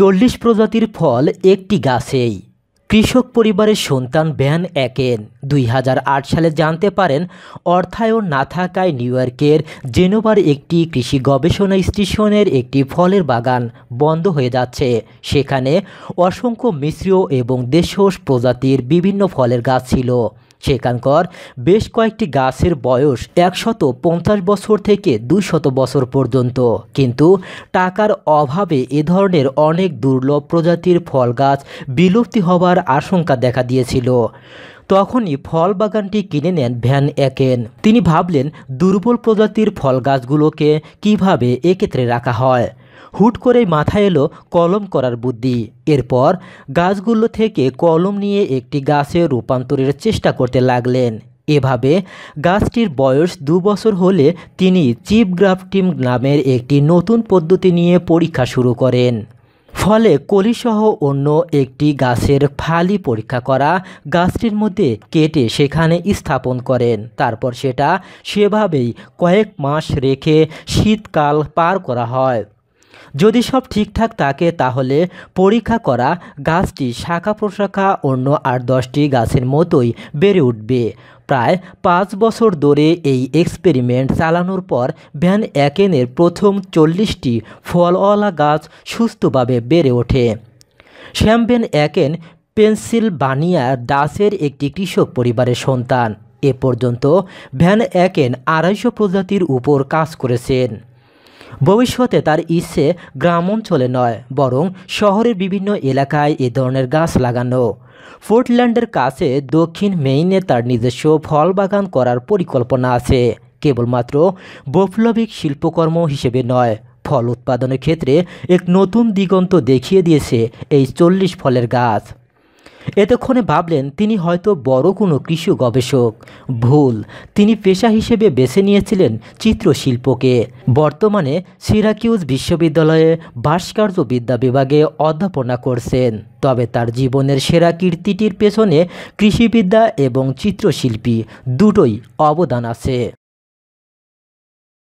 চল্লিশ প্রজাতির ফল একটি গাছেই কৃষক পরিবারের সন্তান ভ্যান একেন দুই সালে জানতে পারেন অর্থায়ন না থাকায় নিউ ইয়র্কের জেনোভার একটি কৃষি গবেষণা স্টেশনের একটি ফলের বাগান বন্ধ হয়ে যাচ্ছে সেখানে অসংখ্য মিশ্রীয় এবং দেশস প্রজাতির বিভিন্ন ফলের গাছ ছিল সেখানকার বেশ কয়েকটি গাছের বয়স একশত পঞ্চাশ বছর থেকে শত বছর পর্যন্ত কিন্তু টাকার অভাবে এ ধরনের অনেক দুর্লভ প্রজাতির ফল গাছ বিলুপ্তি হবার আশঙ্কা দেখা দিয়েছিল তখনই ফল বাগানটি কিনে নেন ভ্যান একেন তিনি ভাবলেন দুর্বল প্রজাতির ফল গাছগুলোকে কীভাবে এক্ষেত্রে রাখা হয় হুট করেই মাথায় এলো কলম করার বুদ্ধি এরপর গাছগুলো থেকে কলম নিয়ে একটি গাছে রূপান্তরের চেষ্টা করতে লাগলেন এভাবে গাছটির বয়স দু বছর হলে তিনি চিপ গ্রাফটিম নামের একটি নতুন পদ্ধতি নিয়ে পরীক্ষা শুরু করেন ফলে কলিসহ অন্য একটি গাছের ফালি পরীক্ষা করা গাছটির মধ্যে কেটে সেখানে স্থাপন করেন তারপর সেটা সেভাবেই কয়েক মাস রেখে শীতকাল পার করা হয় যদি সব ঠিকঠাক থাকে তাহলে পরীক্ষা করা গাছটি শাখা প্রশাখা অন্য আর দশটি গাছের মতোই বেড়ে উঠবে প্রায় পাঁচ বছর ধরে এই এক্সপেরিমেন্ট চালানোর পর ভ্যান অ্যাকেনের প্রথম চল্লিশটি ফলওয়ালা গাছ সুস্থভাবে বেড়ে ওঠে শ্যাম ভ্যান একেন পেন্সিলভানিয়া দাসের একটি কৃষক পরিবারের সন্তান এ পর্যন্ত ভ্যান অ্যাকেন আড়াইশো প্রজাতির উপর কাজ করেছেন ভবিষ্যতে তার ইচ্ছে গ্রাম অঞ্চলে নয় বরং শহরের বিভিন্ন এলাকায় এ ধরনের গাছ লাগানো ফোর্টল্যান্ডের কাছে দক্ষিণ মেইনে তার নিজস্ব ফল বাগান করার পরিকল্পনা আছে কেবলমাত্র বৈপ্লবিক শিল্পকর্ম হিসেবে নয় ফল উৎপাদনের ক্ষেত্রে এক নতুন দিগন্ত দেখিয়ে দিয়েছে এই চল্লিশ ফলের গাছ এতক্ষণে ভাবলেন তিনি হয়তো বড় কোনো কৃষি গবেষক ভুল তিনি পেশা হিসেবে বেছে নিয়েছিলেন চিত্রশিল্পকে বর্তমানে সিরাকিউজ বিশ্ববিদ্যালয়ে ভাস্কর্য বিদ্যা বিভাগে অধ্যাপনা করছেন তবে তার জীবনের সেরা কীর্তিটির পেছনে কৃষিবিদ্যা এবং চিত্রশিল্পী দুটোই অবদান আছে